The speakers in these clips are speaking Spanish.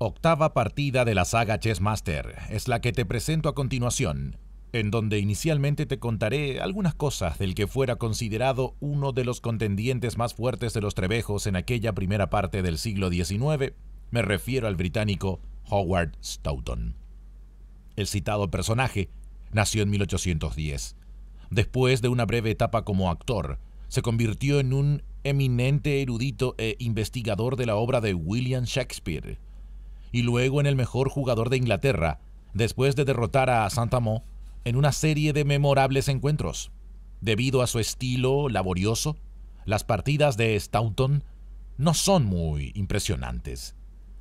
Octava partida de la saga Chess Master es la que te presento a continuación, en donde inicialmente te contaré algunas cosas del que fuera considerado uno de los contendientes más fuertes de los trebejos en aquella primera parte del siglo XIX, me refiero al británico Howard Stoughton. El citado personaje nació en 1810. Después de una breve etapa como actor, se convirtió en un eminente erudito e investigador de la obra de William Shakespeare y luego en el mejor jugador de Inglaterra, después de derrotar a saint en una serie de memorables encuentros. Debido a su estilo laborioso, las partidas de Staunton no son muy impresionantes.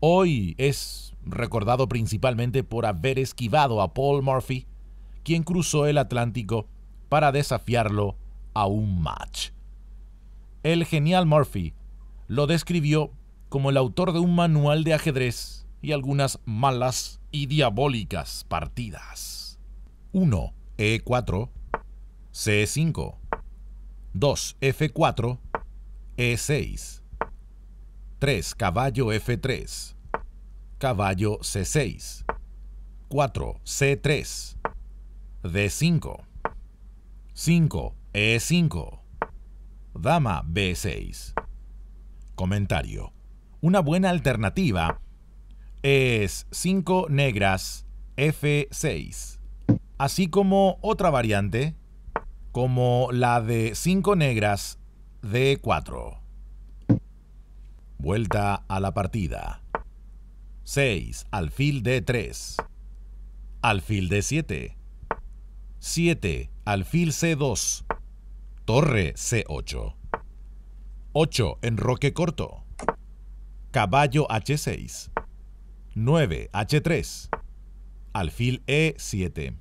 Hoy es recordado principalmente por haber esquivado a Paul Murphy, quien cruzó el Atlántico para desafiarlo a un match. El genial Murphy lo describió como el autor de un manual de ajedrez y algunas malas y diabólicas partidas. 1. E4, C5, 2. F4, E6, 3. Caballo F3, caballo C6, 4. C3, D5, 5. E5, dama B6. Comentario. Una buena alternativa es 5 negras F6, así como otra variante como la de 5 negras D4. Vuelta a la partida. 6, alfil D3. Alfil D7. 7, alfil C2. Torre C8. 8, enroque corto. Caballo H6. 9H3. Alfil E7.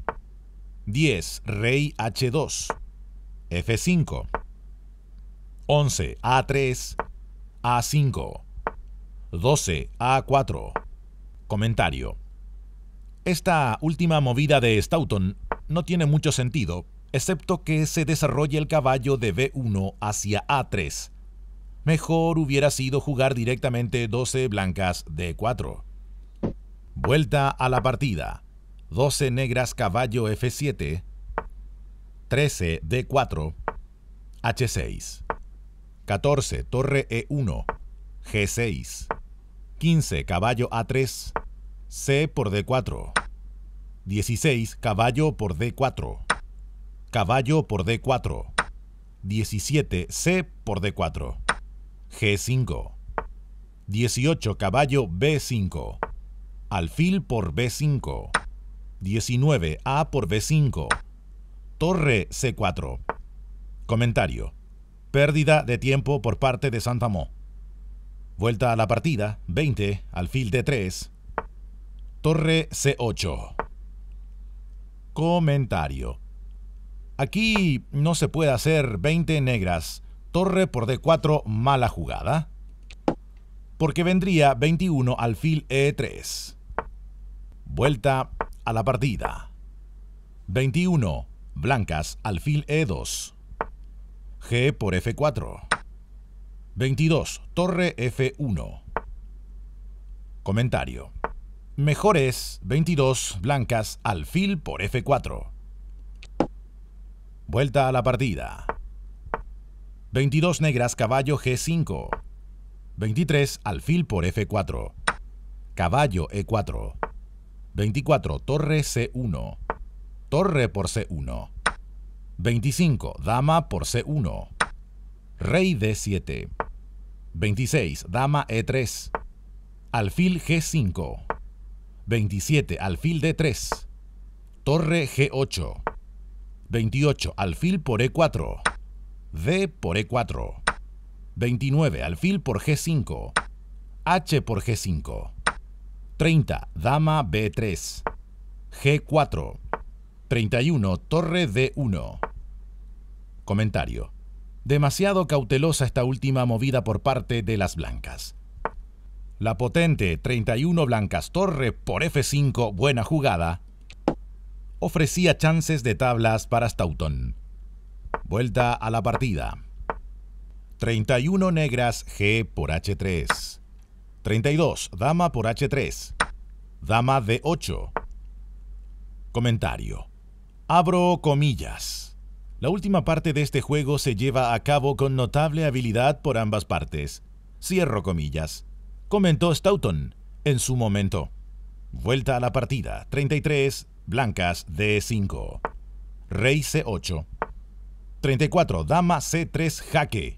10. Rey H2. F5. 11. A3. A5. 12. A4. Comentario. Esta última movida de Staunton no tiene mucho sentido, excepto que se desarrolle el caballo de B1 hacia A3. Mejor hubiera sido jugar directamente 12 blancas D4. Vuelta a la partida. 12 negras caballo F7, 13 D4, H6. 14 torre E1, G6. 15 caballo A3, C por D4. 16 caballo por D4. Caballo por D4. 17 C por D4. G5. 18 caballo B5 alfil por B5, 19 A por B5, torre C4. Comentario. Pérdida de tiempo por parte de Santamó. Vuelta a la partida, 20, alfil D3, torre C8. Comentario. Aquí no se puede hacer 20 negras, torre por D4, mala jugada porque vendría 21 alfil E3. Vuelta a la partida. 21. Blancas, alfil E2. G por F4. 22. Torre F1. Comentario. Mejor es 22 blancas alfil por F4. Vuelta a la partida. 22 negras caballo G5. 23 alfil por F4. Caballo E4. 24. Torre C1. Torre por C1. 25. Dama por C1. Rey D7. 26. Dama E3. Alfil G5. 27. Alfil D3. Torre G8. 28. Alfil por E4. D por E4. 29. Alfil por G5. H por G5. 30, dama B3, G4, 31, torre D1. Comentario. Demasiado cautelosa esta última movida por parte de las blancas. La potente 31 blancas torre por F5, buena jugada, ofrecía chances de tablas para Stoughton. Vuelta a la partida. 31 negras G por H3. 32. Dama por H3. Dama D8. Comentario. Abro comillas. La última parte de este juego se lleva a cabo con notable habilidad por ambas partes. Cierro comillas. Comentó Stoughton en su momento. Vuelta a la partida. 33. Blancas D5. Rey C8. 34. Dama C3 jaque.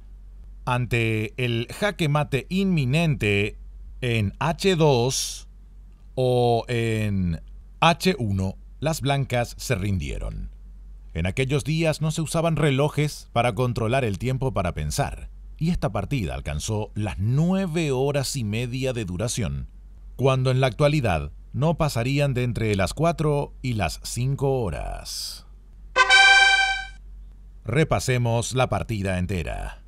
ante el jaque mate inminente en H2 o en H1, las blancas se rindieron. En aquellos días no se usaban relojes para controlar el tiempo para pensar, y esta partida alcanzó las nueve horas y media de duración, cuando en la actualidad no pasarían de entre las cuatro y las cinco horas. Repasemos la partida entera.